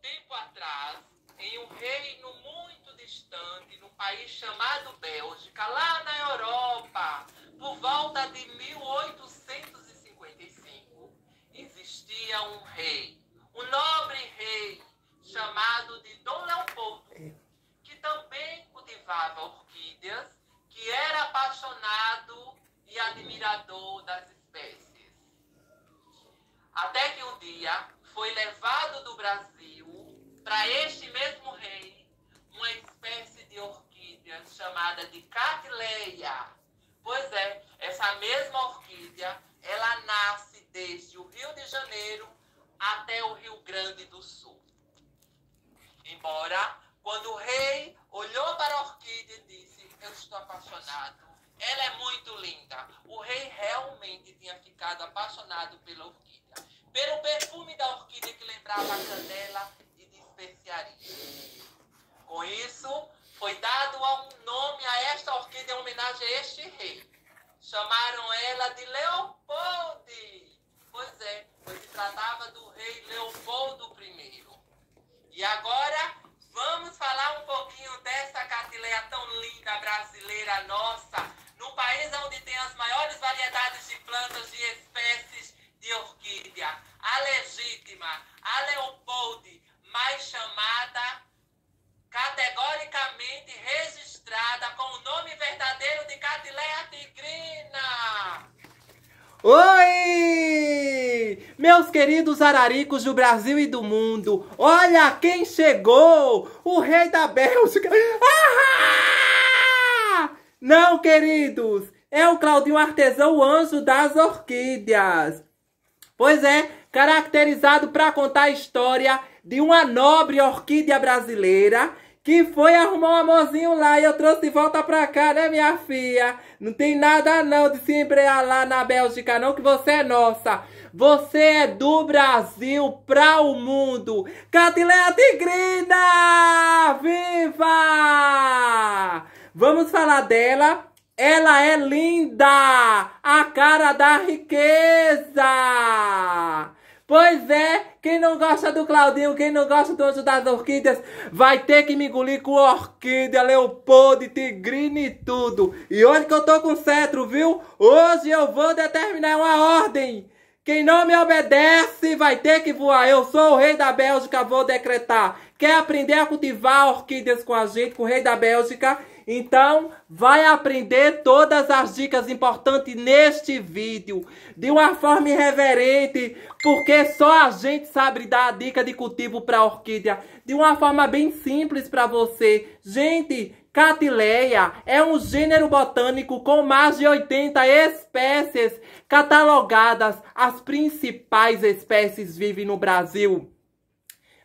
tempo atrás, em um reino muito distante, num país chamado Bélgica, lá na Europa, por volta de 1855, existia um rei, um nobre rei, chamado de Dom Leopoldo, é. que também cultivava orquídeas, que era apaixonado e admirador das espécies. Até que um dia, foi levado do Brasil para este mesmo rei uma espécie de orquídea chamada de catileia. Pois é, essa mesma orquídea, ela nasce desde o Rio de Janeiro até o Rio Grande do Sul. Embora, quando o rei olhou para a orquídea e disse: Eu estou apaixonado, ela é muito linda. O rei realmente tinha ficado apaixonado pela orquídea pelo perfume da orquídea que lembrava a canela e de especiaria. Com isso, foi dado um nome a esta orquídea em homenagem a este rei. Chamaram ela de Leopoldi. Pois é, pois se tratava do rei Leopoldo I. E agora vamos falar um pouquinho dessa catileia tão linda brasileira nossa, no país onde tem as maiores variedades de plantas, de espécies de orquídea a Leopoldi, mais chamada categoricamente registrada com o nome verdadeiro de Catileia Tigrina. Oi! Meus queridos araricos do Brasil e do mundo, olha quem chegou! O rei da Bélgica! Ah! Não, queridos, é o Claudinho Artesão, o anjo das orquídeas. Pois é, caracterizado para contar a história de uma nobre orquídea brasileira que foi arrumar um amorzinho lá e eu trouxe de volta pra cá, né, minha filha? Não tem nada não de se embrear lá na Bélgica, não, que você é nossa. Você é do Brasil pra o mundo. Catileia Tigrina! Viva! Vamos falar dela. Ela é linda! A cara da riqueza! Pois é, quem não gosta do Claudinho, quem não gosta do Anjo das Orquídeas, vai ter que me engolir com orquídea, leopoldo, tigrine e tudo. E hoje que eu tô com cetro, viu? Hoje eu vou determinar uma ordem. Quem não me obedece vai ter que voar. Eu sou o rei da Bélgica, vou decretar. Quer aprender a cultivar orquídeas com a gente, com o rei da Bélgica? Então, vai aprender todas as dicas importantes neste vídeo, de uma forma irreverente, porque só a gente sabe dar a dica de cultivo para orquídea, de uma forma bem simples para você. Gente, Catileia é um gênero botânico com mais de 80 espécies catalogadas. As principais espécies vivem no Brasil.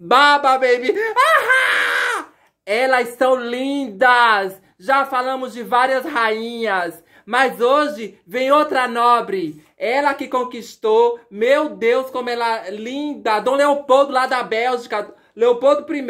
Baba, baby! Ahá! Elas são lindas! Já falamos de várias rainhas, mas hoje vem outra nobre. Ela que conquistou, meu Deus, como ela é linda! Dom Leopoldo lá da Bélgica Leopoldo I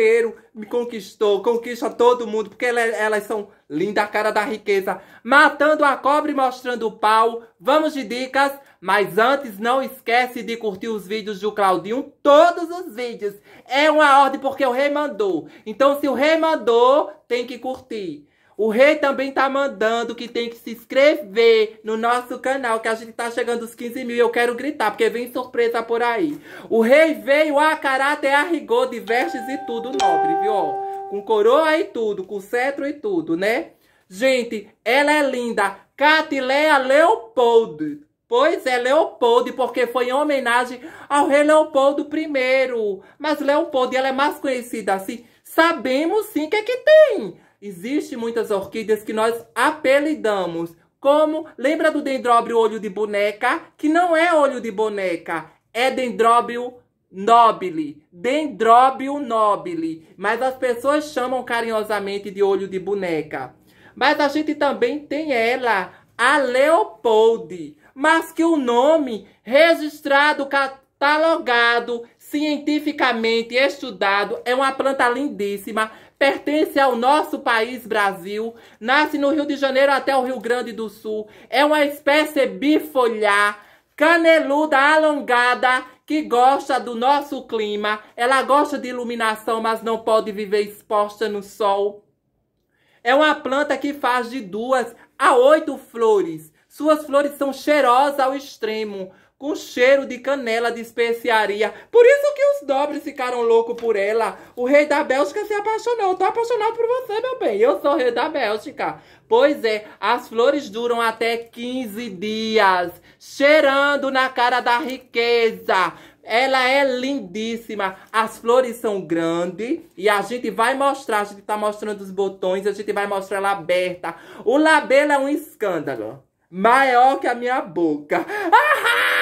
me conquistou, conquista todo mundo, porque é, elas são linda a cara da riqueza. Matando a cobra e mostrando o pau. Vamos de dicas, mas antes não esquece de curtir os vídeos do Claudinho, todos os vídeos. É uma ordem porque o rei mandou. Então se o rei mandou, tem que curtir. O rei também tá mandando que tem que se inscrever no nosso canal, que a gente tá chegando aos 15 mil e eu quero gritar, porque vem surpresa por aí. O rei veio a caráter a rigor de vestes e tudo nobre, viu? Com coroa e tudo, com cetro e tudo, né? Gente, ela é linda. Catileia Leopoldo. Pois é, Leopoldo, porque foi em homenagem ao rei Leopoldo I. Mas Leopoldo, ela é mais conhecida assim. Sabemos sim que é que tem. Existem muitas orquídeas que nós apelidamos, como, lembra do dendróbio olho de boneca? Que não é olho de boneca, é dendróbio nobile, dendróbio nobile. Mas as pessoas chamam carinhosamente de olho de boneca. Mas a gente também tem ela, a Leopolde, mas que o nome registrado talogado, tá cientificamente estudado, é uma planta lindíssima, pertence ao nosso país Brasil, nasce no Rio de Janeiro até o Rio Grande do Sul, é uma espécie bifolhar, caneluda, alongada, que gosta do nosso clima, ela gosta de iluminação, mas não pode viver exposta no sol. É uma planta que faz de duas a oito flores. Suas flores são cheirosas ao extremo com cheiro de canela de especiaria. Por isso que os dobres ficaram loucos por ela. O rei da Bélgica se apaixonou. Tô apaixonado por você, meu bem. Eu sou o rei da Bélgica. Pois é, as flores duram até 15 dias, cheirando na cara da riqueza. Ela é lindíssima. As flores são grandes e a gente vai mostrar. A gente tá mostrando os botões, a gente vai mostrar ela aberta. O labelo é um escândalo. Maior que a minha boca. Ahá!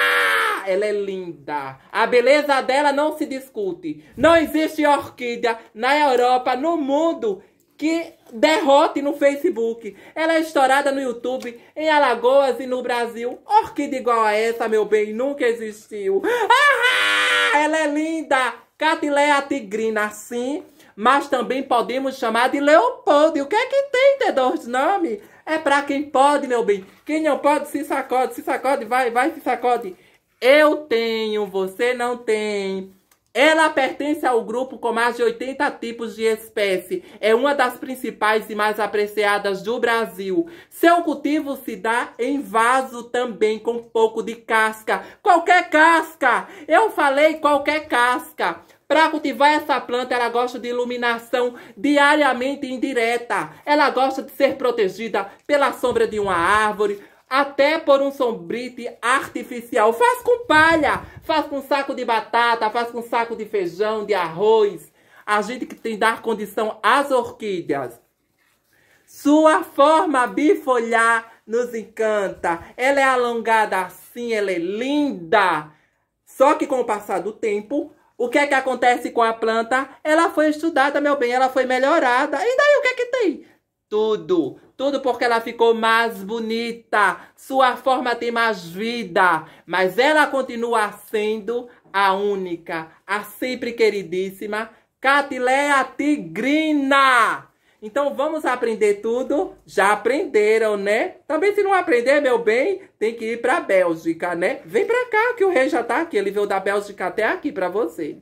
ela é linda. A beleza dela não se discute. Não existe orquídea na Europa, no mundo, que derrote no Facebook. Ela é estourada no YouTube, em Alagoas e no Brasil. Orquídea igual a essa, meu bem, nunca existiu. Ah, ela é linda. Catileia é tigrina, sim. Mas também podemos chamar de Leopoldo. O que é que tem de dois nomes? É para quem pode, meu bem. Quem não pode, se sacode, se sacode, vai, vai, se sacode. Eu tenho, você não tem. Ela pertence ao grupo com mais de 80 tipos de espécie. É uma das principais e mais apreciadas do Brasil. Seu cultivo se dá em vaso também, com pouco de casca. Qualquer casca! Eu falei qualquer casca. Para cultivar essa planta, ela gosta de iluminação diariamente indireta. Ela gosta de ser protegida pela sombra de uma árvore, até por um sombrite artificial. Faz com palha, faz com saco de batata, faz com saco de feijão, de arroz. A gente que tem dar condição às orquídeas. Sua forma bifolhar nos encanta. Ela é alongada assim, ela é linda. Só que com o passar do tempo, o que é que acontece com a planta? Ela foi estudada, meu bem, ela foi melhorada. E daí o que é que tem? tudo. Tudo porque ela ficou mais bonita, sua forma tem mais vida, mas ela continua sendo a única, a sempre queridíssima Catileia Tigrina. Então vamos aprender tudo? Já aprenderam, né? Também se não aprender, meu bem, tem que ir para a Bélgica, né? Vem para cá que o rei já tá aqui, ele veio da Bélgica até aqui para você.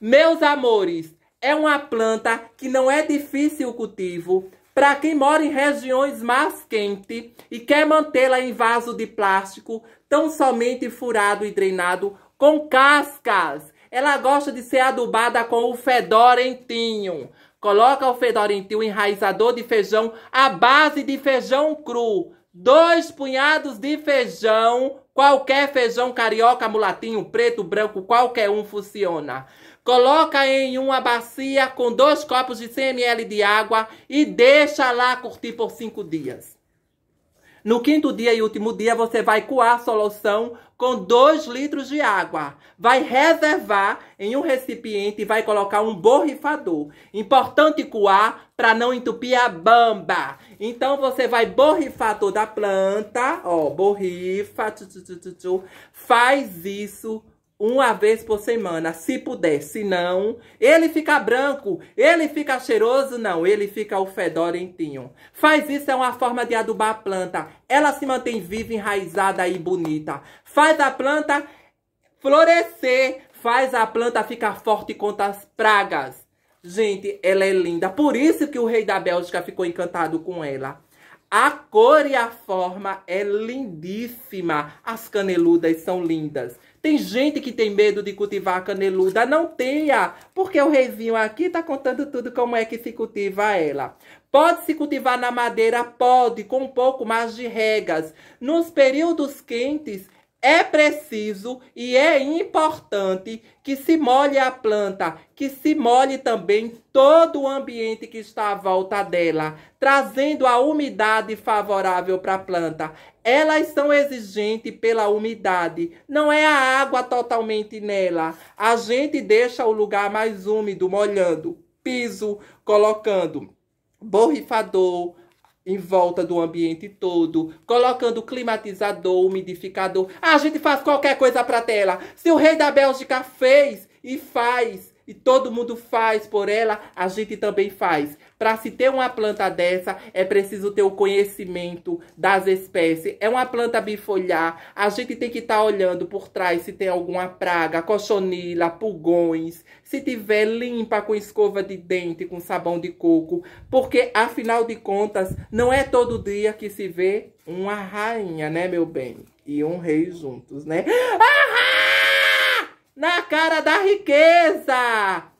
Meus amores, é uma planta que não é difícil o cultivo, para quem mora em regiões mais quentes e quer mantê-la em vaso de plástico, tão somente furado e drenado com cascas. Ela gosta de ser adubada com o fedorentinho. Coloca o fedorentinho enraizador de feijão à base de feijão cru dois punhados de feijão, qualquer feijão carioca, mulatinho, preto, branco, qualquer um funciona. Coloca em uma bacia com dois copos de 100 ml de água e deixa lá curtir por cinco dias. No quinto dia e último dia, você vai coar a solução com 2 litros de água. Vai reservar em um recipiente e vai colocar um borrifador. Importante coar para não entupir a bamba. Então você vai borrifar toda a planta, ó, borrifa, faz isso uma vez por semana, se puder, se não, ele fica branco, ele fica cheiroso, não, ele fica o fedorentinho. Faz isso, é uma forma de adubar a planta. Ela se mantém viva, enraizada e bonita. Faz a planta florescer, faz a planta ficar forte contra as pragas. Gente, ela é linda, por isso que o rei da Bélgica ficou encantado com ela. A cor e a forma é lindíssima. As caneludas são lindas. Tem gente que tem medo de cultivar caneluda. Não tenha, porque o reizinho aqui está contando tudo como é que se cultiva ela. Pode se cultivar na madeira? Pode, com um pouco mais de regas. Nos períodos quentes, é preciso e é importante que se molhe a planta, que se molhe também todo o ambiente que está à volta dela, trazendo a umidade favorável para a planta. Elas são exigentes pela umidade, não é a água totalmente nela. A gente deixa o lugar mais úmido molhando, piso colocando borrifador, em volta do ambiente todo, colocando climatizador, umidificador. A gente faz qualquer coisa para tela. Se o rei da Bélgica fez e faz, e todo mundo faz por ela, a gente também faz. Para se ter uma planta dessa, é preciso ter o conhecimento das espécies. É uma planta bifoliar. A gente tem que estar tá olhando por trás se tem alguma praga, cochonila, pulgões. Se tiver, limpa com escova de dente, com sabão de coco. Porque, afinal de contas, não é todo dia que se vê uma rainha, né, meu bem? E um rei juntos, né? Ahá! Na cara da riqueza!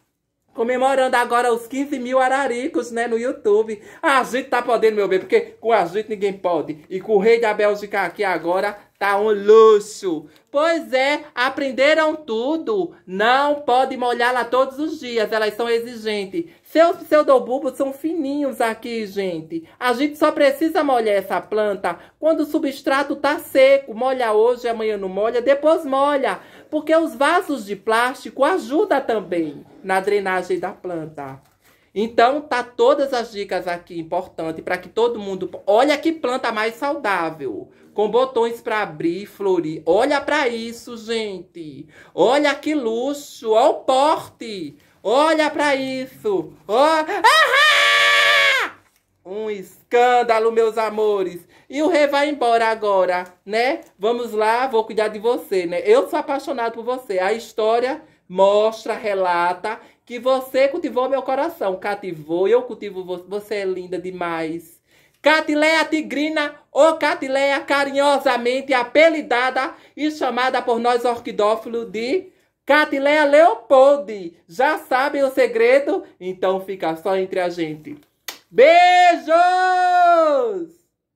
comemorando agora os 15 mil araricos, né, no YouTube. A gente tá podendo, meu bem, porque com a gente ninguém pode. E com o rei da Bélgica aqui agora, Tá um luxo. Pois é, aprenderam tudo. Não pode molhá-la todos os dias, elas são exigentes. Seus pseudobulbos são fininhos aqui, gente. A gente só precisa molhar essa planta quando o substrato tá seco. Molha hoje, amanhã não molha, depois molha. Porque os vasos de plástico ajudam também na drenagem da planta. Então, tá todas as dicas aqui importantes para que todo mundo. Olha que planta mais saudável com botões para abrir e florir. Olha para isso, gente. Olha que luxo, olha o porte. Olha para isso. Ah um escândalo, meus amores. E o rei vai embora agora, né? Vamos lá, vou cuidar de você, né? Eu sou apaixonado por você. A história mostra, relata que você cultivou meu coração, cativou, eu cultivo você. Você é linda demais. Catileia tigrina ou Catileia carinhosamente apelidada e chamada por nós orquidófilos de Catileia leopoldi. Já sabem o segredo? Então fica só entre a gente. Beijos!